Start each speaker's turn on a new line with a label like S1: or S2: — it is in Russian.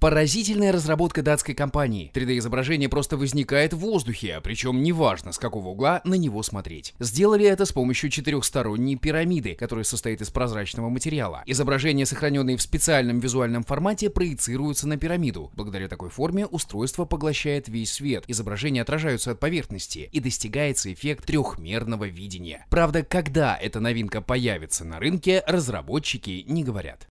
S1: Поразительная разработка датской компании. 3D-изображение просто возникает в воздухе, причем неважно, с какого угла на него смотреть. Сделали это с помощью четырехсторонней пирамиды, которая состоит из прозрачного материала. Изображения, сохраненные в специальном визуальном формате, проецируются на пирамиду. Благодаря такой форме устройство поглощает весь свет, изображения отражаются от поверхности и достигается эффект трехмерного видения. Правда, когда эта новинка появится на рынке, разработчики не говорят.